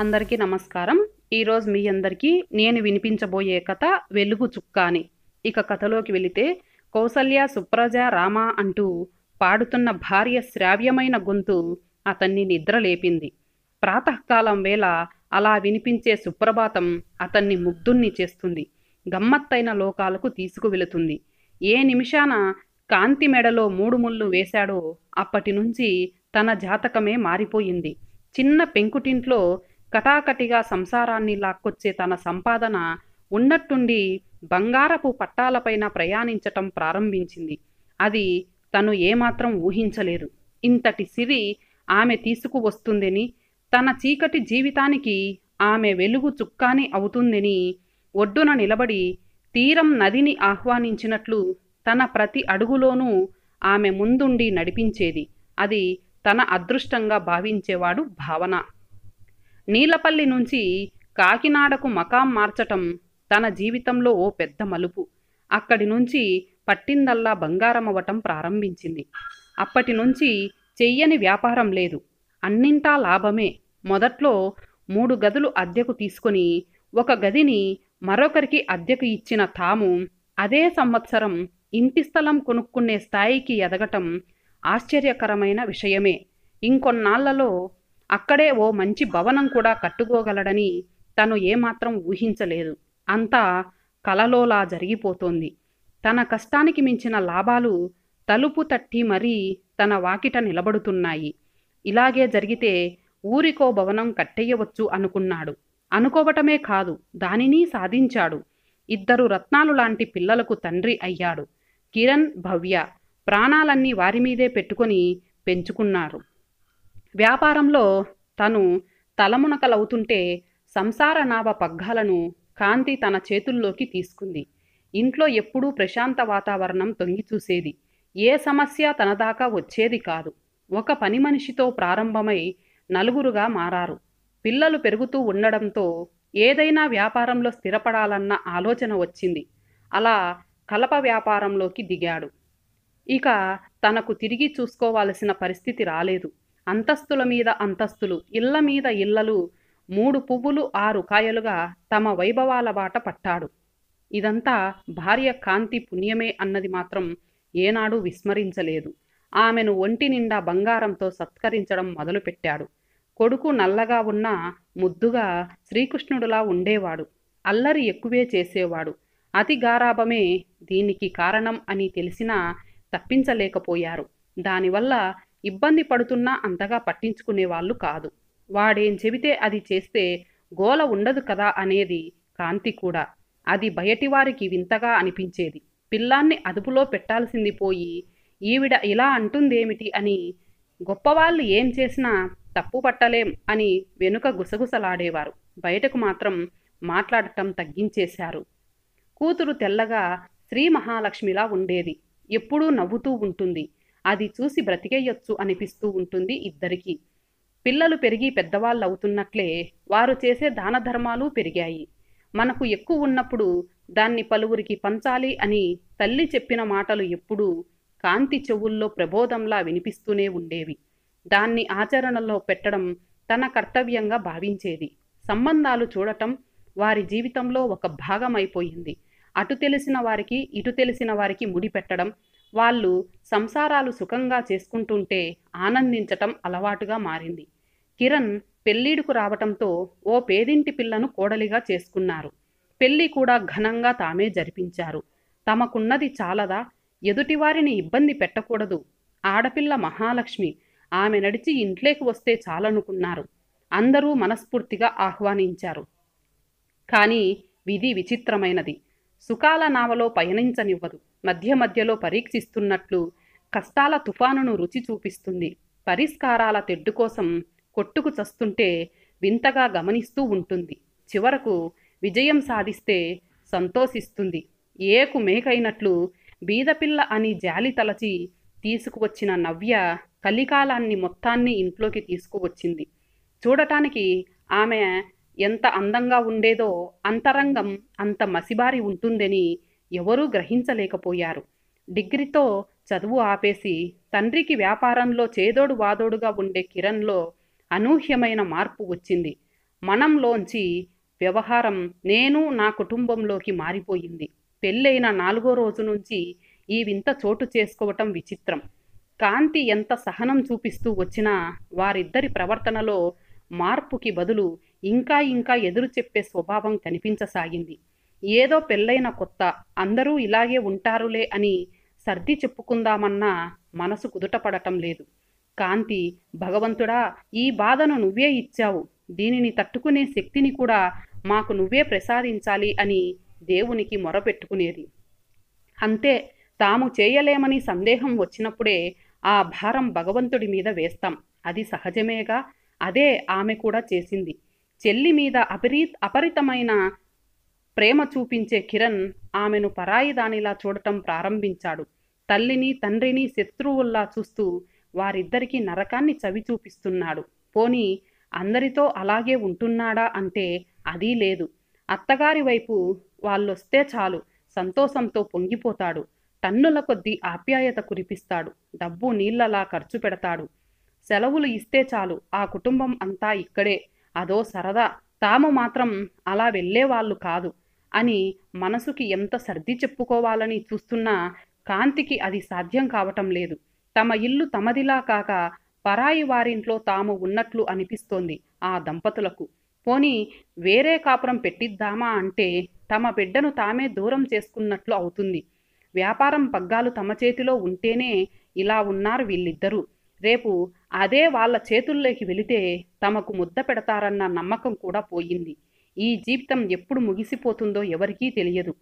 అందరికీ నమస్కారం ఈరోజు మీ అందరికీ నేను వినిపించబోయే కథ వెలుగు అని ఇక కథలోకి వెళితే కౌసల్య సుప్రజ రామ అంటూ పాడుతున్న భార్య శ్రావ్యమైన గొంతు అతన్ని నిద్రలేపింది ప్రాతకాలం వేళ అలా వినిపించే సుప్రభాతం అతన్ని ముగ్ధుణ్ణి చేస్తుంది గమ్మత్తైన లోకాలకు తీసుకువెళుతుంది ఏ నిమిషాన కాంతి మెడలో మూడు ముళ్ళు వేశాడో అప్పటి నుంచి తన జాతకమే మారిపోయింది చిన్న పెంకుటింట్లో కటాకటిగా సంసారాన్ని లాక్కొచ్చే తన సంపాదన ఉన్నట్టుండి బంగారపు పట్టాలపైన ప్రయాణించటం ప్రారంభించింది అది తను ఏమాత్రం ఊహించలేదు ఇంతటి సిరి ఆమె తీసుకువస్తుందని తన చీకటి జీవితానికి ఆమె వెలుగు చుక్కాని అవుతుందని ఒడ్డున నిలబడి తీరం నదిని ఆహ్వానించినట్లు తన ప్రతి అడుగులోనూ ఆమె ముందుండి నడిపించేది అది తన అదృష్టంగా భావించేవాడు భావన నీలపల్లి నుంచి కాకినాడకు మకాం మార్చటం తన జీవితంలో ఓ పెద్ద మలుపు అక్కడి నుంచి పట్టిందల్లా బంగారం అవ్వటం ప్రారంభించింది అప్పటి నుంచి చెయ్యని వ్యాపారం లేదు అన్నింటా లాభమే మొదట్లో మూడు గదులు అద్దెకు తీసుకొని ఒక గదిని మరొకరికి అద్దెకు ఇచ్చిన తాము అదే సంవత్సరం ఇంటి స్థలం కొనుక్కునే స్థాయికి ఎదగటం ఆశ్చర్యకరమైన విషయమే ఇంకొన్నాళ్లలో అక్కడే ఓ మంచి భవనం కూడా కట్టుకోగలడని తను ఏమాత్రం ఊహించలేదు అంతా కలలోలా జరిగిపోతోంది తన కష్టానికి మించిన లాభాలు తలుపు తట్టి మరీ తన వాకిట నిలబడుతున్నాయి ఇలాగే జరిగితే ఊరికో భవనం కట్టేయవచ్చు అనుకున్నాడు అనుకోవటమే కాదు దానిని సాధించాడు ఇద్దరు రత్నాలు లాంటి పిల్లలకు తండ్రి అయ్యాడు కిరణ్ భవ్య ప్రాణాలన్నీ వారి మీదే పెట్టుకొని పెంచుకున్నారు వ్యాపారంలో తను తలమునకలవుతుంటే సంసార నావ పగ్గాలను కాంతి తన చేతుల్లోకి తీసుకుంది ఇంట్లో ఎప్పుడూ ప్రశాంత వాతావరణం తొంగిచూసేది ఏ సమస్య తన దాకా వచ్చేది కాదు ఒక పని మనిషితో ప్రారంభమై నలుగురుగా మారారు పిల్లలు పెరుగుతూ ఉండడంతో ఏదైనా వ్యాపారంలో స్థిరపడాలన్న ఆలోచన వచ్చింది అలా కలప వ్యాపారంలోకి దిగాడు ఇక తనకు తిరిగి చూసుకోవాల్సిన పరిస్థితి రాలేదు అంతస్తుల మీద అంతస్తులు ఇళ్ల మీద ఇళ్లలు మూడు పువ్వులు ఆరు కాయలుగా తమ వైభవాల బాట పట్టాడు ఇదంతా భార్య కాంతి పుణ్యమే అన్నది మాత్రం ఏనాడు విస్మరించలేదు ఆమెను ఒంటి నిండా బంగారంతో సత్కరించడం మొదలుపెట్టాడు కొడుకు నల్లగా ఉన్న ముద్దుగా శ్రీకృష్ణుడులా ఉండేవాడు అల్లరి ఎక్కువే చేసేవాడు అతి గారాభమే దీనికి కారణం అని తెలిసినా తప్పించలేకపోయారు దానివల్ల ఇబ్బంది పడుతున్నా అంతగా పట్టించుకునేవాళ్ళు కాదు వాడేం చెబితే అది చేస్తే గోల ఉండదు కదా అనేది కాంతి కూడా అది బయటివారికి వింతగా అనిపించేది పిల్లాన్ని అదుపులో పెట్టాల్సింది పోయి ఈవిడ ఇలా అంటుందేమిటి అని గొప్పవాళ్ళు ఏం చేసినా తప్పు పట్టలేం అని వెనుక గుసగుసలాడేవారు బయటకు మాత్రం మాట్లాడటం తగ్గించేశారు కూతురు తెల్లగా శ్రీ మహాలక్ష్మిలా ఉండేది ఎప్పుడూ నవ్వుతూ ఉంటుంది అది చూసి బ్రతికేయొచ్చు అనిపిస్తూ ఉంటుంది ఇద్దరికీ పిల్లలు పెరిగి పెద్దవాళ్ళు అవుతున్నట్లే వారు చేసే దాన ధర్మాలు పెరిగాయి మనకు ఎక్కువ ఉన్నప్పుడు దాన్ని పలువురికి పంచాలి అని తల్లి చెప్పిన మాటలు ఎప్పుడూ కాంతి చెవుల్లో ప్రబోధంలా వినిపిస్తూనే ఉండేవి దాన్ని ఆచరణలో పెట్టడం తన కర్తవ్యంగా భావించేది సంబంధాలు చూడటం వారి జీవితంలో ఒక భాగమైపోయింది అటు తెలిసిన వారికి ఇటు తెలిసిన వారికి ముడిపెట్టడం వాళ్ళు సంసారాలు సుఖంగా చేసుకుంటుంటే ఆనందించటం అలవాటుగా మారింది కిరణ్ పెళ్ళీడుకు రావటంతో ఓ పేదింటి పిల్లను కోడలిగా చేసుకున్నారు పెళ్ళి కూడా ఘనంగా తామే జరిపించారు తమకున్నది చాలదా ఎదుటివారిని ఇబ్బంది పెట్టకూడదు ఆడపిల్ల మహాలక్ష్మి ఆమె నడిచి ఇంట్లోకి వస్తే చాలనుకున్నారు అందరూ మనస్ఫూర్తిగా ఆహ్వానించారు కానీ విధి విచిత్రమైనది సుఖాల నావలో పయనించనివ్వదు మధ్య మధ్యలో పరీక్షిస్తున్నట్లు కష్టాల తుఫానును రుచి చూపిస్తుంది పరిష్కారాల తెడ్డు కోసం కొట్టుకు చస్తుంటే వింతగా గమనిస్తూ ఉంటుంది చివరకు విజయం సాధిస్తే సంతోషిస్తుంది ఏకు మేకైనట్లు బీదపిల్ల అని జాలి తలచి తీసుకువచ్చిన నవ్య కలికాలాన్ని మొత్తాన్ని ఇంట్లోకి తీసుకువచ్చింది చూడటానికి ఆమె ఎంత అందంగా ఉండేదో అంతరంగం అంత మసిబారి ఉంటుందని ఎవరూ గ్రహించలేకపోయారు డిగ్రీతో చదువు ఆపేసి తండ్రికి వ్యాపారంలో చేదోడు వాదోడుగా ఉండే కిరణ్లో అనూహ్యమైన మార్పు వచ్చింది మనంలోంచి వ్యవహారం నేను నా కుటుంబంలోకి మారిపోయింది పెళ్ళైన నాలుగో రోజు నుంచి ఈ వింత చోటు చేసుకోవటం విచిత్రం కాంతి ఎంత సహనం చూపిస్తూ వచ్చినా వారిద్దరి ప్రవర్తనలో మార్పుకి బదులు ఇంకా ఇంకా ఎదురు చెప్పే స్వభావం కనిపించసాగింది ఏదో పెళ్ళైన కొత్త అందరూ ఇలాగే ఉంటారులే అని సర్ది చెప్పుకుందామన్నా మనసు కుదుటపడటం లేదు కాంతి భగవంతుడా ఈ బాధను నువ్వే ఇచ్చావు దీనిని తట్టుకునే శక్తిని కూడా మాకు నువ్వే ప్రసాదించాలి అని దేవునికి మొరపెట్టుకునేది అంతే తాము చేయలేమని సందేహం వచ్చినప్పుడే ఆ భారం భగవంతుడి మీద వేస్తాం అది సహజమేగా అదే ఆమె కూడా చేసింది చెల్లి మీద అపరీ అపరితమైన ప్రేమ చూపించే కిరణ్ ఆమెను పరాయి దానిలా చూడటం ప్రారంభించాడు తల్లిని తండ్రిని శత్రువుల్లా చూస్తూ వారిద్దరికీ నరకాన్ని చవి చూపిస్తున్నాడు పోనీ అందరితో అలాగే ఉంటున్నాడా అంటే అదీ లేదు అత్తగారి వైపు వాళ్ళొస్తే చాలు సంతోషంతో పొంగిపోతాడు టన్నుల కొద్దీ ఆప్యాయత కురిపిస్తాడు డబ్బు నీళ్లలా ఖర్చు పెడతాడు సెలవులు ఇస్తే చాలు ఆ కుటుంబం అంతా ఇక్కడే అదో సరదా తాము మాత్రం అలా వెళ్ళేవాళ్ళు కాదు అని మనసుకి ఎంత సర్ది చెప్పుకోవాలని చూస్తున్నా కాంతికి అది సాధ్యం కావటం లేదు తమ ఇల్లు తమదిలా కాక పరాయి వారింట్లో తాము ఉన్నట్లు అనిపిస్తోంది ఆ దంపతులకు పోని వేరే కాపురం పెట్టిద్దామా అంటే తమ బిడ్డను తామే దూరం చేసుకున్నట్లు అవుతుంది వ్యాపారం పగ్గాలు తమ చేతిలో ఉంటేనే ఇలా ఉన్నారు వీళ్ళిద్దరూ రేపు అదే వాళ్ళ చేతుల్లోకి వెళితే తమకు ముద్ద పెడతారన్న నమ్మకం కూడా పోయింది ఈ జీవితం ఎప్పుడు ముగిసిపోతుందో ఎవరికీ తెలియదు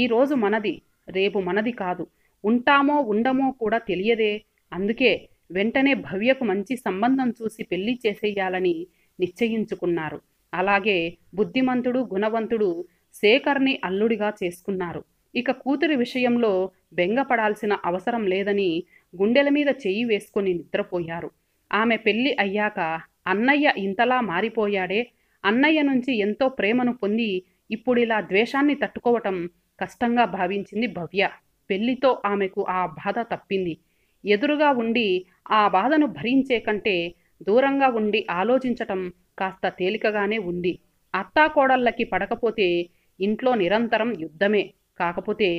ఈరోజు మనది రేపు మనది కాదు ఉంటామో ఉండమో కూడా తెలియదే అందుకే వెంటనే భవ్యకు మంచి సంబంధం చూసి పెళ్లి చేసేయాలని నిశ్చయించుకున్నారు అలాగే బుద్ధిమంతుడు గుణవంతుడు శేఖర్ని అల్లుడిగా చేసుకున్నారు ఇక కూతురి విషయంలో బెంగపడాల్సిన అవసరం లేదని గుండెల మీద చెయ్యి వేసుకొని నిద్రపోయారు ఆమె పెళ్ళి అయ్యాక అన్నయ్య ఇంతలా మారిపోయాడే అన్నయ్య నుంచి ఎంతో ప్రేమను పొంది ఇప్పుడు ఇలా ద్వేషాన్ని తట్టుకోవటం కష్టంగా భావించింది భవ్య పెళ్లితో ఆమెకు ఆ బాధ తప్పింది ఎదురుగా ఉండి ఆ బాధను భరించే కంటే దూరంగా ఉండి ఆలోచించటం కాస్త తేలికగానే ఉంది అత్తాకోడళ్ళకి పడకపోతే ఇంట్లో నిరంతరం యుద్ధమే కాకపోతే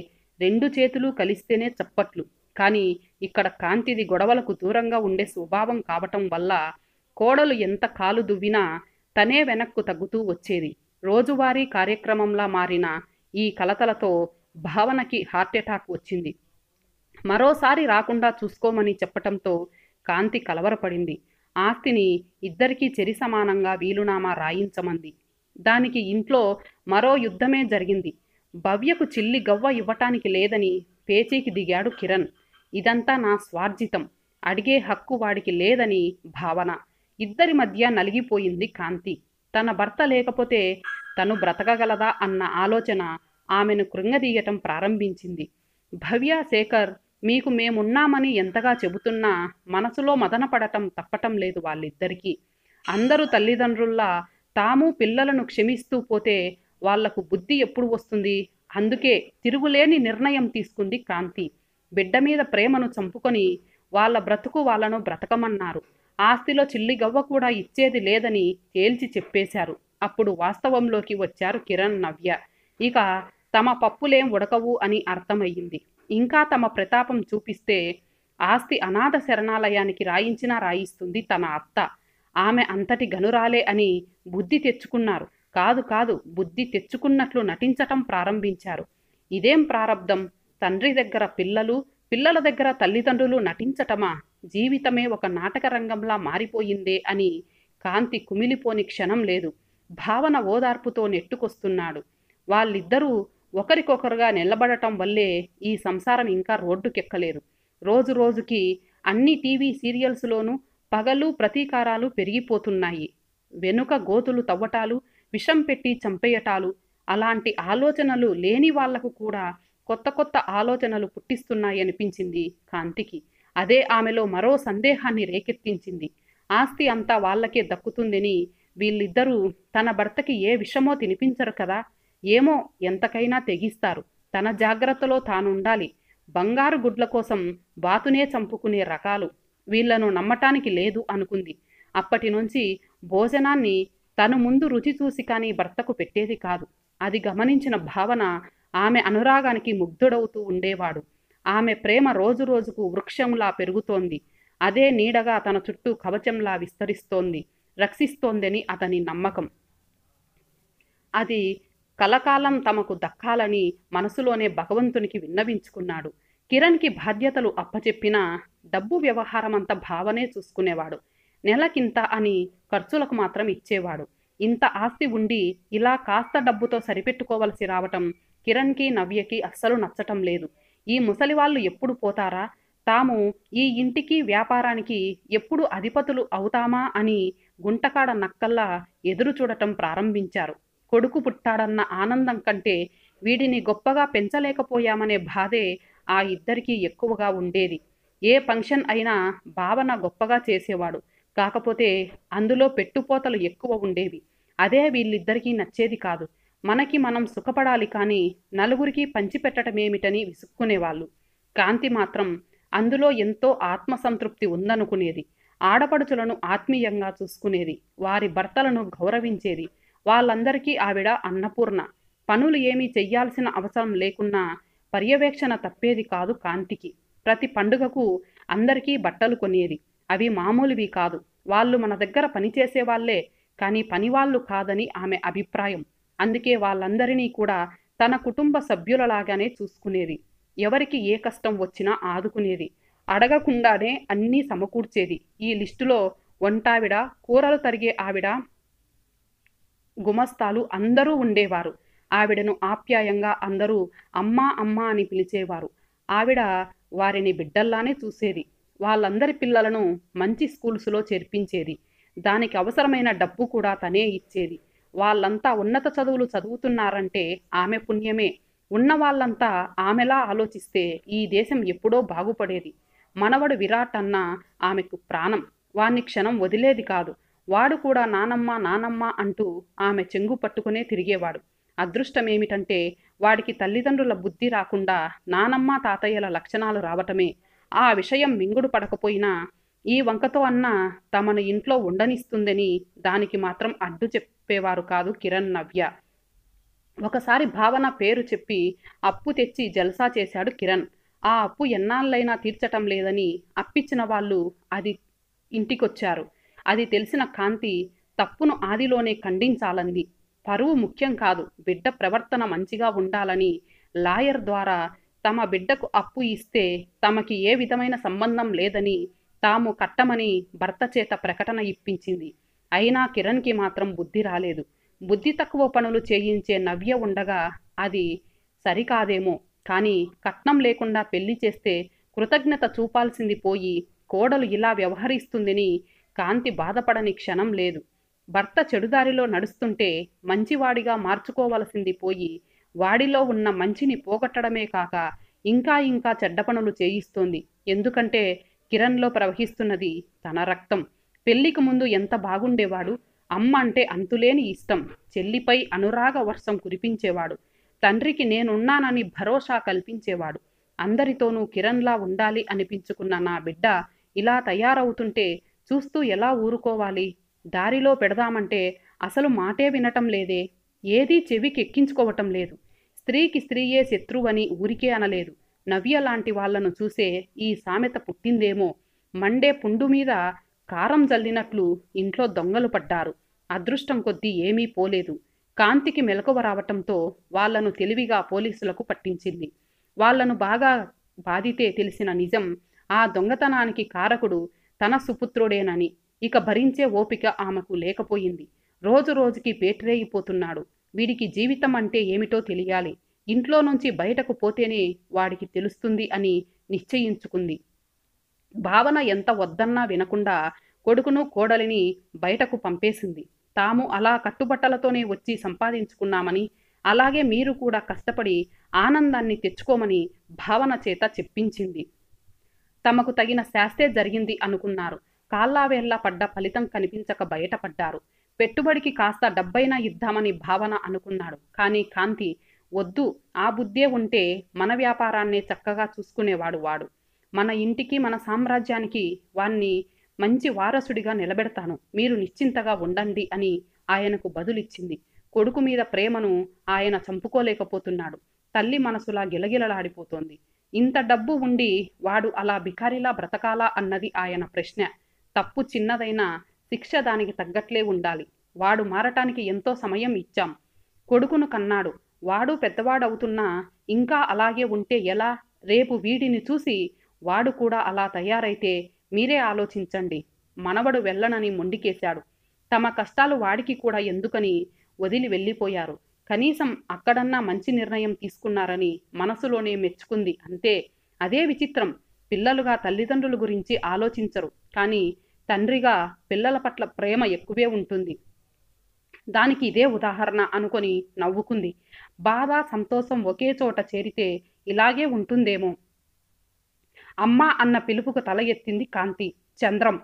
రెండు చేతులు కలిస్తేనే చప్పట్లు కానీ ఇక్కడ కాంతిది గొడవలకు దూరంగా ఉండే స్వభావం కావటం వల్ల కోడలు ఎంత కాలు దువ్వినా తనే వెనక్కు తగ్గుతూ వచ్చేది రోజువారీ కార్యక్రమంలా మారిన ఈ కలతలతో భావనకి హార్ట్అటాక్ వచ్చింది మరోసారి రాకుండా చూసుకోమని చెప్పటంతో కాంతి కలవరపడింది ఆస్తిని ఇద్దరికీ చెరి సమానంగా వీలునామా రాయించమంది దానికి ఇంట్లో మరో యుద్ధమే జరిగింది భవ్యకు చిల్లి గవ్వ ఇవ్వటానికి లేదని పేచీకి దిగాడు కిరణ్ ఇదంతా నా స్వార్జితం అడిగే హక్కు వాడికి లేదని భావన ఇద్దరి మధ్య నలిగిపోయింది కాంతి తన భర్త లేకపోతే తను బ్రతకగలదా అన్న ఆలోచన ఆమెను కృంగదీయటం ప్రారంభించింది భవ్య శేఖర్ మీకు మేమున్నామని ఎంతగా చెబుతున్నా మనసులో మదనపడటం తప్పటం లేదు వాళ్ళిద్దరికీ అందరూ తల్లిదండ్రుల్లా తాము పిల్లలను క్షమిస్తూ పోతే వాళ్లకు బుద్ధి ఎప్పుడు వస్తుంది అందుకే తిరుగులేని నిర్ణయం తీసుకుంది కాంతి బిడ్డ మీద ప్రేమను చంపుకొని వాళ్ళ బ్రతుకు వాళ్ళను బ్రతకమన్నారు ఆస్తిలో చిల్లిగవ్వ కూడా ఇచ్చేది లేదని తేల్చి చెప్పేశారు అప్పుడు వాస్తవంలోకి వచ్చారు కిరణ్ నవ్య ఇక తమ పప్పులేం ఉడకవు అని అర్థమయ్యింది ఇంకా తమ ప్రతాపం చూపిస్తే ఆస్తి అనాథ శరణాలయానికి రాయించినా రాయిస్తుంది తన అత్త ఆమె అంతటి గనురాలే అని బుద్ధి తెచ్చుకున్నారు కాదు కాదు బుద్ధి తెచ్చుకున్నట్లు నటించటం ప్రారంభించారు ఇదేం ప్రారంధం తండ్రి దగ్గర పిల్లలు పిల్లల దగ్గర తల్లిదండ్రులు నటించటమా జీవితమే ఒక నాటక రంగంలా మారిపోయిందే అని కాంతి కుమిలిపోని క్షణం లేదు భావన ఓదార్పుతో నెట్టుకొస్తున్నాడు వాళ్ళిద్దరూ ఒకరికొకరుగా నిలబడటం వల్లే ఈ సంసారం ఇంకా రోడ్డుకెక్కలేదు రోజు రోజుకి అన్ని టీవీ సీరియల్స్లోనూ పగలు ప్రతీకారాలు పెరిగిపోతున్నాయి వెనుక గోతులు తవ్వటాలు విషం పెట్టి చంపేయటాలు అలాంటి ఆలోచనలు లేని వాళ్లకు కూడా కొత్త కొత్త ఆలోచనలు పుట్టిస్తున్నాయి అనిపించింది కాంతికి అదే ఆమెలో మరో సందేహాన్ని రేకెత్తించింది ఆస్తి అంతా వాళ్ళకే దక్కుతుందని వీళ్ళిద్దరూ తన భర్తకి ఏ విషమో తినిపించరు కదా ఏమో ఎంతకైనా తెగిస్తారు తన జాగ్రత్తలో తానుండాలి బంగారు గుడ్ల కోసం బాతునే చంపుకునే రకాలు వీళ్లను నమ్మటానికి లేదు అనుకుంది అప్పటి నుంచి భోజనాన్ని తను ముందు రుచి చూసి కానీ భర్తకు పెట్టేది కాదు అది గమనించిన భావన ఆమె అనురాగానికి ముగ్ధుడవుతూ ఉండేవాడు ఆమె ప్రేమ రోజు రోజుకు వృక్షంలా పెరుగుతోంది అదే నీడగా తన చుట్టూ కవచంలా విస్తరిస్తోంది రక్షిస్తోందని అతని నమ్మకం అది కలకాలం తమకు దక్కాలని మనసులోనే భగవంతునికి విన్నవించుకున్నాడు కిరణ్కి బాధ్యతలు అప్పచెప్పినా డబ్బు వ్యవహారమంతా భావనే చూసుకునేవాడు నెలకింత అని ఖర్చులకు మాత్రం ఇచ్చేవాడు ఇంత ఆస్తి ఉండి ఇలా కాస్త డబ్బుతో సరిపెట్టుకోవలసి రావటం కిరణ్కి నవ్యకి అస్సలు నచ్చటం లేదు ఈ ముసలి వాళ్ళు ఎప్పుడు పోతారా తాము ఈ ఇంటికి వ్యాపారానికి ఎప్పుడు అధిపతులు అవుతామా అని గుంటకాడ నక్కల్లా ఎదురు చూడటం ప్రారంభించారు కొడుకు పుట్టాడన్న ఆనందం కంటే వీడిని గొప్పగా పెంచలేకపోయామనే బాధే ఆ ఇద్దరికీ ఎక్కువగా ఉండేది ఏ ఫంక్షన్ అయినా భావన గొప్పగా చేసేవాడు కాకపోతే అందులో పెట్టుపోతలు ఎక్కువ ఉండేవి అదే వీళ్ళిద్దరికీ నచ్చేది కాదు మనకి మనం సుఖపడాలి కానీ నలుగురికి పంచిపెట్టడమేమిటని విసుక్కునేవాళ్ళు కాంతి మాత్రం అందులో ఎంతో ఆత్మసంతృప్తి ఉందనుకునేది ఆడపడుచులను ఆత్మీయంగా చూసుకునేది వారి భర్తలను గౌరవించేది వాళ్ళందరికీ ఆవిడ అన్నపూర్ణ పనులు ఏమీ చెయ్యాల్సిన అవసరం లేకున్నా పర్యవేక్షణ తప్పేది కాదు కాంతికి ప్రతి పండుగకు అందరికీ బట్టలు కొనేది అవి మామూలువి కాదు వాళ్ళు మన దగ్గర పనిచేసేవాళ్లే కానీ పనివాళ్ళు కాదని ఆమె అభిప్రాయం అందుకే వాళ్ళందరినీ కూడా తన కుటుంబ సభ్యులలాగానే చూసుకునేది ఎవరికి ఏ కష్టం వచ్చినా ఆదుకునేది అడగకుండానే అన్నీ సమకూర్చేది ఈ లిస్టులో వంటావిడ కూరలు తరిగే ఆవిడ గుమస్తాలు అందరూ ఉండేవారు ఆవిడను ఆప్యాయంగా అందరూ అమ్మా అమ్మ అని పిలిచేవారు ఆవిడ వారిని బిడ్డల్లానే చూసేది వాళ్ళందరి పిల్లలను మంచి స్కూల్స్లో చేర్పించేది దానికి అవసరమైన డబ్బు కూడా తనే ఇచ్చేది వాళ్ళంతా ఉన్నత చదువులు చదువుతున్నారంటే ఆమె పుణ్యమే ఉన్న వాళ్ళంతా ఆమెలా ఆలోచిస్తే ఈ దేశం ఎప్పుడో బాగుపడేది మనవడు విరాట్ అన్న ఆమెకు ప్రాణం వాణ్ణి క్షణం వదిలేది కాదు వాడు కూడా నానమ్మ నానమ్మ అంటూ ఆమె చెంగు పట్టుకునే తిరిగేవాడు అదృష్టమేమిటంటే వాడికి తల్లిదండ్రుల బుద్ధి రాకుండా నానమ్మ తాతయ్యల లక్షణాలు రావటమే ఆ విషయం మింగుడు పడకపోయినా ఈ వంకతో అన్న తమను ఇంట్లో ఉండనిస్తుందని దానికి మాత్రం అడ్డు చెప్పేవారు కాదు కిరణ్ నవ్య ఒకసారి భావన పేరు చెప్పి అప్పు తెచ్చి జల్సా చేశాడు కిరణ్ ఆ అప్పు ఎన్నాళ్ళైనా తీర్చటం లేదని అప్పిచ్చిన వాళ్ళు అది ఇంటికొచ్చారు అది తెలిసిన కాంతి తప్పును ఆదిలోనే ఖండించాలంది పరువు ముఖ్యం కాదు బిడ్డ ప్రవర్తన మంచిగా ఉండాలని లాయర్ ద్వారా తమ బిడ్డకు అప్పు ఇస్తే తమకి ఏ విధమైన సంబంధం లేదని తాము కట్టమని భర్త చేత ప్రకటన ఇప్పించింది అయినా కిరణ్కి మాత్రం బుద్ధి రాలేదు బుద్ధి తక్కువ పనులు చేయించే నవ్య ఉండగా అది సరికాదేమో కానీ కట్నం లేకుండా పెళ్లి చేస్తే కృతజ్ఞత చూపాల్సింది పోయి కోడలు ఇలా వ్యవహరిస్తుందని కాంతి బాధపడని క్షణం లేదు భర్త చెడుదారిలో నడుస్తుంటే మంచివాడిగా మార్చుకోవలసింది పోయి వాడిలో ఉన్న మంచిని పోగొట్టడమే కాక ఇంకా ఇంకా చెడ్డ పనులు చేయిస్తోంది ఎందుకంటే కిరణ్లో ప్రవహిస్తున్నది తన రక్తం పెళ్లికి ముందు ఎంత బాగుండేవాడు అమ్మ అంటే అంతులేని ఇష్టం చెల్లిపై అనురాగ వర్షం కురిపించేవాడు తండ్రికి నేనున్నానని భరోసా కల్పించేవాడు అందరితోనూ కిరణ్లా ఉండాలి అనిపించుకున్న నా బిడ్డ ఇలా తయారవుతుంటే చూస్తూ ఎలా ఊరుకోవాలి దారిలో పెడదామంటే అసలు మాటే వినటం లేదే ఏదీ చెవికెక్కించుకోవటం లేదు స్త్రీకి స్త్రీయే శత్రువని ఊరికే అనలేదు నవ్య లాంటి వాళ్లను చూసే ఈ సామెత పుట్టిందేమో మండే పుండు మీద కారం జల్లినట్లు ఇంట్లో దొంగలు పడ్డారు అదృష్టం కొద్దీ ఏమీ పోలేదు కాంతికి మెలకువ రావటంతో వాళ్లను తెలివిగా పోలీసులకు పట్టించింది వాళ్లను బాగా బాధితే తెలిసిన నిజం ఆ దొంగతనానికి కారకుడు తన సుపుత్రుడేనని ఇక భరించే ఓపిక ఆమెకు లేకపోయింది రోజు రోజుకి పేటరేగిపోతున్నాడు వీడికి జీవితం అంటే ఏమిటో తెలియాలి ఇంట్లో నుంచి బయటకు పోతేనే వాడికి తెలుస్తుంది అని నిశ్చయించుకుంది భావన ఎంత వద్దన్నా వినకుండా కొడుకును కోడలిని బయటకు పంపేసింది తాము అలా కట్టుబట్టలతోనే వచ్చి సంపాదించుకున్నామని అలాగే మీరు కూడా కష్టపడి ఆనందాన్ని తెచ్చుకోమని భావన చేత చెప్పించింది తమకు తగిన శాస్తే జరిగింది అనుకున్నారు కాళ్ళావేళ్లా పడ్డ ఫలితం కనిపించక బయటపడ్డారు పెట్టుబడికి కాస్త డబ్బైనా ఇద్దామని భావన అనుకున్నాడు కానీ కాంతి వద్దు ఆ బుద్ధే ఉంటే మన వ్యాపారాన్ని చక్కగా చూసుకునేవాడు వాడు మన ఇంటికి మన సామ్రాజ్యానికి వాణ్ణి మంచి వారసుడిగా నిలబెడతాను మీరు నిశ్చింతగా ఉండండి అని ఆయనకు బదులిచ్చింది కొడుకు మీద ప్రేమను ఆయన చంపుకోలేకపోతున్నాడు తల్లి మనసులా గిలగిలలాడిపోతోంది ఇంత డబ్బు ఉండి వాడు అలా భికారిలా బ్రతకాలా అన్నది ఆయన ప్రశ్న తప్పు చిన్నదైనా శిక్ష దానికి తగ్గట్లే ఉండాలి వాడు మారటానికి ఎంతో సమయం ఇచ్చాం కొడుకును కన్నాడు వాడు పెద్దవాడవుతున్నా ఇంకా అలాగే ఉంటే ఎలా రేపు వీడిని చూసి వాడు కూడా అలా తయారైతే మీరే ఆలోచించండి మనవడు వెళ్ళనని మొండికేశాడు తమ కష్టాలు వాడికి కూడా ఎందుకని వదిలి వెళ్ళిపోయారు కనీసం అక్కడన్నా మంచి నిర్ణయం తీసుకున్నారని మనసులోనే మెచ్చుకుంది అంతే అదే విచిత్రం పిల్లలుగా తల్లిదండ్రుల గురించి ఆలోచించరు కానీ తండ్రిగా పిల్లల పట్ల ప్రేమ ఎక్కువే ఉంటుంది దానికి ఇదే ఉదాహరణ అనుకొని నవ్వుకుంది బాధ సంతోషం ఒకే చోట చేరితే ఇలాగే ఉంటుందేమో అమ్మ అన్న పిలుపుకు తల ఎత్తింది కాంతి చంద్రం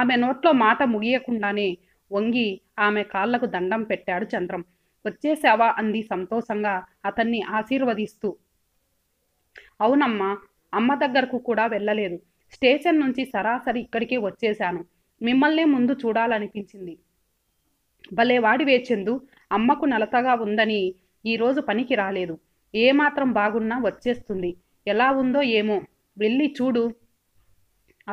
ఆమె నోట్లో మాట ముగియకుండానే వంగి ఆమె కాళ్లకు దండం పెట్టాడు చంద్రం వచ్చేసావా అంది సంతోషంగా అతన్ని ఆశీర్వదిస్తూ అవునమ్మా అమ్మ దగ్గరకు కూడా వెళ్ళలేదు స్టేషన్ నుంచి సరాసరి ఇక్కడికే వచ్చేశాను మిమ్మల్నే ముందు చూడాలనిపించింది భలే వాడి వేచెందు అమ్మకు నలతగా ఉందని ఈరోజు పనికి రాలేదు ఏమాత్రం బాగున్నా వచ్చేస్తుంది ఎలా ఉందో ఏమో వెళ్ళి చూడు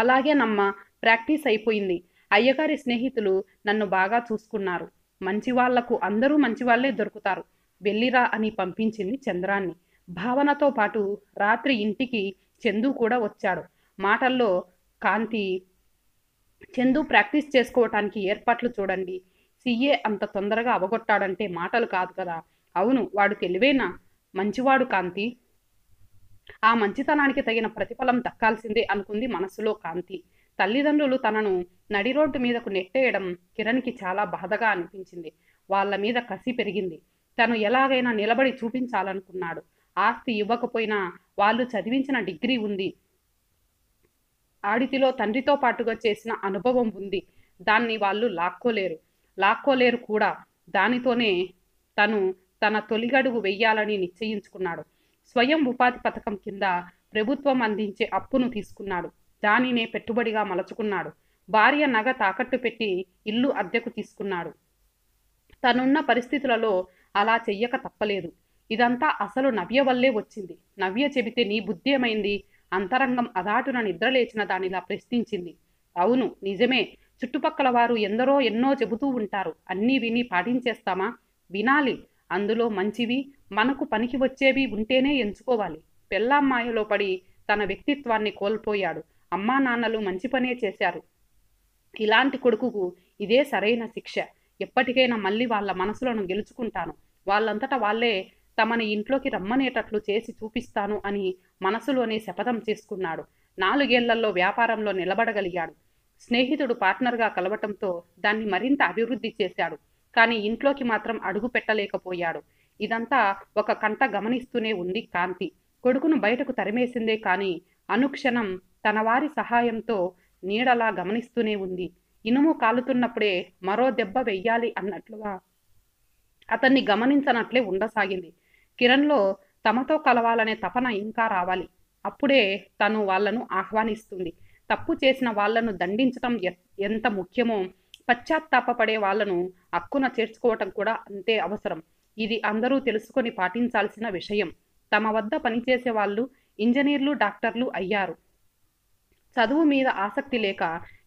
అలాగే నమ్మ ప్రాక్టీస్ అయిపోయింది అయ్యగారి స్నేహితులు నన్ను బాగా చూసుకున్నారు మంచివాళ్లకు అందరూ మంచివాళ్లే దొరుకుతారు వెళ్ళిరా అని పంపించింది చంద్రాన్ని భావనతో పాటు రాత్రి ఇంటికి చందు కూడా వచ్చాడు మాటల్లో కాంతి చందు ప్రాక్టీస్ చేసుకోవటానికి ఏర్పాట్లు చూడండి సీఏ అంత తొందరగా అవగొట్టాడంటే మాటలు కాదు కదా అవును వాడు తెలివేనా మంచివాడు కాంతి ఆ మంచితనానికి తగిన ప్రతిఫలం దక్కాల్సిందే అనుకుంది మనస్సులో కాంతి తల్లిదండ్రులు తనను నడి రోడ్డు మీదకు నెట్టేయడం కిరణ్కి చాలా బాధగా అనిపించింది వాళ్ళ మీద కసి పెరిగింది తను ఎలాగైనా నిలబడి చూపించాలనుకున్నాడు ఆస్తి ఇవ్వకపోయినా వాళ్ళు చదివించిన డిగ్రీ ఉంది ఆడితిలో తండ్రితో పాటుగా చేసిన అనుభవం ఉంది దాన్ని వాళ్ళు లాక్కోలేరు లాక్కోలేరు కూడా దానితోనే తను తన తొలిగడుగు వెయ్యాలని నిశ్చయించుకున్నాడు స్వయం ఉపాధి పథకం కింద ప్రభుత్వం అందించే అప్పును తీసుకున్నాడు దానినే పెట్టుబడిగా మలచుకున్నాడు భార్య నగ తాకట్టు పెట్టి ఇల్లు అద్దెకు తీసుకున్నాడు తనున్న పరిస్థితులలో అలా చెయ్యక తప్పలేదు ఇదంతా అసలు నవ్య వల్లే వచ్చింది నవ్య చెబితే నీ ఏమైంది అంతరంగం అదాటున నిద్రలేచిన దానిలా ప్రశ్నించింది అవును నిజమే చుట్టుపక్కల వారు ఎందరో ఎన్నో చెబుతూ ఉంటారు అన్నీ విని పాటించేస్తామా వినాలి అందులో మంచివి మనకు పనికి వచ్చేవి ఉంటేనే ఎంచుకోవాలి పెళ్ళమ్మాయిలో పడి తన వ్యక్తిత్వాన్ని కోల్పోయాడు అమ్మా నాన్నలు మంచి పనే చేశారు ఇలాంటి కొడుకుకు ఇదే సరైన శిక్ష ఎప్పటికైనా మళ్ళీ వాళ్ళ మనసులను గెలుచుకుంటాను వాళ్ళంతటా వాళ్ళే తమని ఇంట్లోకి రమ్మనేటట్లు చేసి చూపిస్తాను అని మనసులోనే శపథం చేసుకున్నాడు నాలుగేళ్లలో వ్యాపారంలో నిలబడగలిగాడు స్నేహితుడు పార్ట్నర్గా కలవటంతో దాన్ని మరింత అభివృద్ధి చేశాడు కానీ ఇంట్లోకి మాత్రం అడుగు పెట్టలేకపోయాడు ఇదంతా ఒక కంట గమనిస్తూనే ఉంది కాంతి కొడుకును బయటకు తరిమేసిందే కానీ అనుక్షణం తన వారి సహాయంతో నీడలా గమనిస్తూనే ఉంది ఇనుము కాలుతున్నప్పుడే మరో దెబ్బ వెయ్యాలి అన్నట్లుగా అతన్ని గమనించనట్లే ఉండసాగింది కిరణ్లో తమతో కలవాలనే తపన ఇంకా రావాలి అప్పుడే తను వాళ్లను ఆహ్వానిస్తుంది తప్పు చేసిన వాళ్లను దండించటం ఎంత ముఖ్యమో పశ్చాత్తాపడే వాళ్లను అక్కున చేర్చుకోవటం కూడా అంతే అవసరం ఇది అందరూ తెలుసుకొని పాటించాల్సిన విషయం తమ వద్ద పనిచేసే వాళ్ళు ఇంజనీర్లు డాక్టర్లు అయ్యారు చదువు మీద ఆసక్తి లేక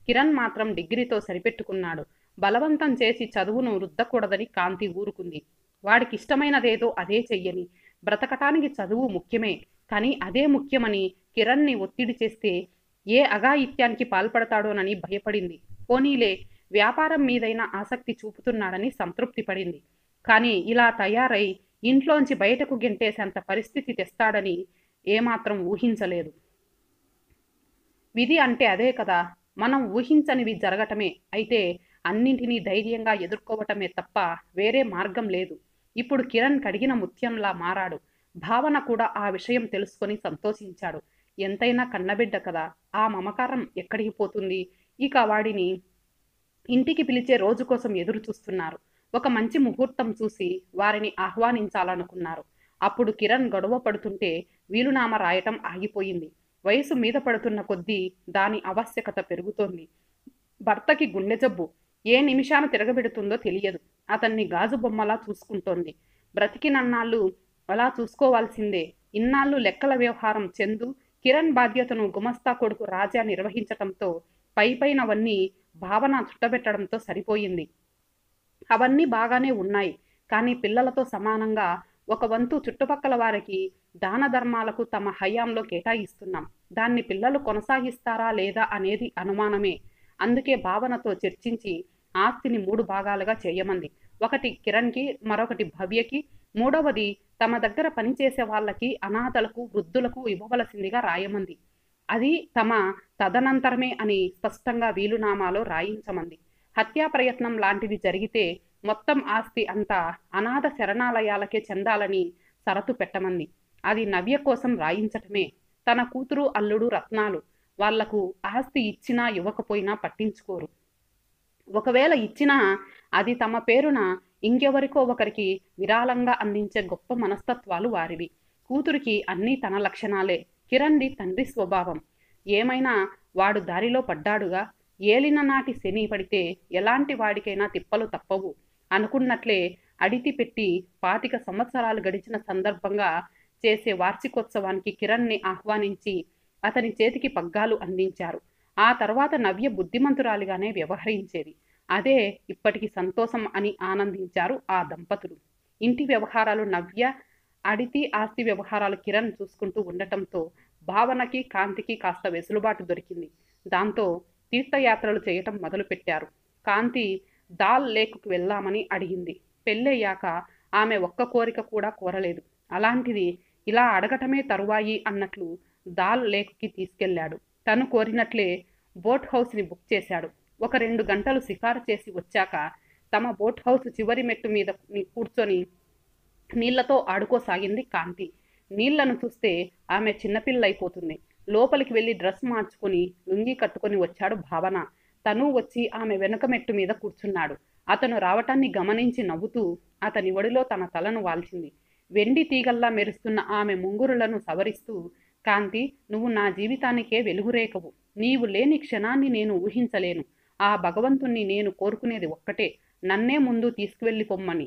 కిరణ్ మాత్రం డిగ్రీతో సరిపెట్టుకున్నాడు బలవంతం చేసి చదువును రుద్దకూడదని కాంతి ఊరుకుంది వాడికి ఇష్టమైనదేదో అదే చెయ్యని బ్రతకటానికి చదువు ముఖ్యమే కానీ అదే ముఖ్యమని కిరణ్ని ఒత్తిడి చేస్తే ఏ అఘాయిత్యానికి పాల్పడతాడోనని భయపడింది పోనీలే వ్యాపారం మీదైన ఆసక్తి చూపుతున్నాడని సంతృప్తి పడింది కానీ ఇలా తయారై ఇంట్లోంచి బయటకు గెంటేసేంత పరిస్థితి తెస్తాడని ఏమాత్రం ఊహించలేదు విధి అంటే అదే కదా మనం ఊహించనివి జరగటమే అయితే అన్నింటినీ ధైర్యంగా ఎదుర్కోవటమే తప్ప వేరే మార్గం లేదు ఇప్పుడు కిరణ్ కడిగిన ముత్యంలా మారాడు భావన కూడా ఆ విషయం తెలుసుకొని సంతోషించాడు ఎంతైనా కన్నబిడ్డ కదా ఆ మమకారం ఎక్కడికి పోతుంది ఇక వాడిని ఇంటికి పిలిచే రోజు కోసం ఎదురు చూస్తున్నారు ఒక మంచి ముహూర్తం చూసి వారిని ఆహ్వానించాలనుకున్నారు అప్పుడు కిరణ్ గొడవ పడుతుంటే వీలునామ రాయటం ఆగిపోయింది వయసు మీద పడుతున్న కొద్దీ దాని ఆవశ్యకత పెరుగుతోంది భర్తకి గుండె జబ్బు ఏ నిమిషాన తిరగబెడుతుందో తెలియదు అతన్ని గాజు బొమ్మలా చూసుకుంటోంది బ్రతికినన్నాళ్ళు అలా చూసుకోవాల్సిందే ఇన్నాళ్ళు లెక్కల వ్యవహారం చందు కిరణ్ బాధ్యతను గుమస్తా కొడుకు రాజా నిర్వహించటంతో పై పైనవన్నీ భావన చుట్టబెట్టడంతో సరిపోయింది అవన్నీ బాగానే ఉన్నాయి కానీ పిల్లలతో సమానంగా ఒక వంతు చుట్టుపక్కల వారికి దాన ధర్మాలకు తమ హయాంలో కేటాయిస్తున్నాం దాన్ని పిల్లలు కొనసాగిస్తారా లేదా అనేది అనుమానమే అందుకే భావనతో చర్చించి ఆస్తిని మూడు భాగాలుగా చేయమంది ఒకటి కిరణ్కి మరొకటి భవ్యకి మూడవది తమ దగ్గర పనిచేసే వాళ్ళకి అనాథలకు వృద్ధులకు ఇవ్వవలసిందిగా రాయమంది అది తమ తదనంతరమే అని స్పష్టంగా వీలునామాలో రాయించమంది హత్యా ప్రయత్నం లాంటిది జరిగితే మొత్తం ఆస్తి అంతా అనాథ శరణాలయాలకే చెందాలని షరతు పెట్టమంది అది నవ్య కోసం రాయించటమే తన కూతురు అల్లుడు రత్నాలు వాళ్లకు ఆస్తి ఇచ్చినా ఇవ్వకపోయినా పట్టించుకోరు ఒకవేళ ఇచ్చినా అది తమ పేరున ఇంకెవరికో ఒకరికి విరాళంగా అందించే గొప్ప మనస్తత్వాలు వారివి కూతురికి అన్నీ తన లక్షణాలే కిరణ్ది తండ్రి స్వభావం ఏమైనా వాడు దారిలో పడ్డాడుగా ఏలిన నాటి శని పడితే ఎలాంటి వాడికైనా తిప్పలు తప్పవు అనుకున్నట్లే అడితి పెట్టి పాతిక సంవత్సరాలు గడిచిన సందర్భంగా చేసే వార్షికోత్సవానికి కిరణ్ని ఆహ్వానించి అతని చేతికి పగ్గాలు అందించారు ఆ తర్వాత నవ్య బుద్ధిమంతురాలిగానే వ్యవహరించేది అదే ఇప్పటికి సంతోషం అని ఆనందించారు ఆ దంపతులు ఇంటి వ్యవహారాలు నవ్య అడితి ఆస్తి వ్యవహారాలు కిరణ్ చూసుకుంటూ ఉండటంతో భావనకి కాంతికి కాస్త వెసులుబాటు దొరికింది దాంతో తీర్థయాత్రలు చేయటం మొదలుపెట్టారు కాంతి దాల్ లేక్కు వెళ్దామని అడిగింది పెళ్ళయ్యాక ఆమె ఒక్క కోరిక కూడా కోరలేదు అలాంటిది ఇలా అడగటమే తరువాయి అన్నట్లు దాల్ లేక్కి తీసుకెళ్లాడు తను కోరినట్లే బోట్ హౌస్ని బుక్ చేశాడు ఒక రెండు గంటలు షికారు చేసి వచ్చాక తమ బోట్ హౌస్ చివరి మెట్టు మీద కూర్చొని నీళ్లతో ఆడుకోసాగింది కాంతి నీళ్లను చూస్తే ఆమె చిన్నపిల్ల అయిపోతుంది లోపలికి వెళ్ళి డ్రెస్ మార్చుకుని లుంగి కట్టుకుని వచ్చాడు భావన తను వచ్చి ఆమె వెనుక మెట్టు మీద కూర్చున్నాడు అతను రావటాన్ని గమనించి నవ్వుతూ అతని ఒడిలో తన తలను వాల్చింది వెండి తీగల్లా మెరుస్తున్న ఆమె ముంగురులను సవరిస్తూ కాంతి నువ్వు నా జీవితానికే వెలుగురేకవు నీవు లేని క్షణాన్ని నేను ఊహించలేను ఆ భగవంతుణ్ణి నేను కోరుకునేది ఒక్కటే నన్నే ముందు తీసుకువెళ్ళి పొమ్మని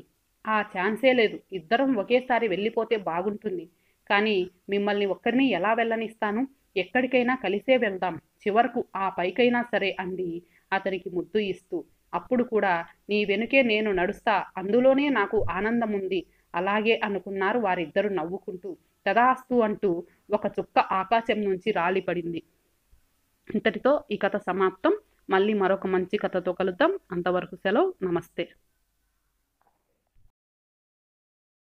ఆ ఛాన్సే లేదు ఇద్దరం ఒకేసారి వెళ్ళిపోతే బాగుంటుంది కానీ మిమ్మల్ని ఒక్కరిని ఎలా వెళ్ళనిస్తాను ఎక్కడికైనా కలిసే వెళ్దాం చివరకు ఆ పైకైనా సరే అంది అతనికి ముద్దు ఇస్తూ అప్పుడు కూడా నీ వెనుకే నేను నడుస్తా అందులోనే నాకు ఆనందం ఉంది అలాగే అనుకున్నారు వారిద్దరూ నవ్వుకుంటూ తదాస్తు అంటూ ఒక చుక్క ఆకాశం నుంచి రాలిపడింది ఇంతటితో ఈ కథ సమాప్తం మళ్ళీ మరొక మంచి కథతో కలుద్దాం అంతవరకు సెలవు నమస్తే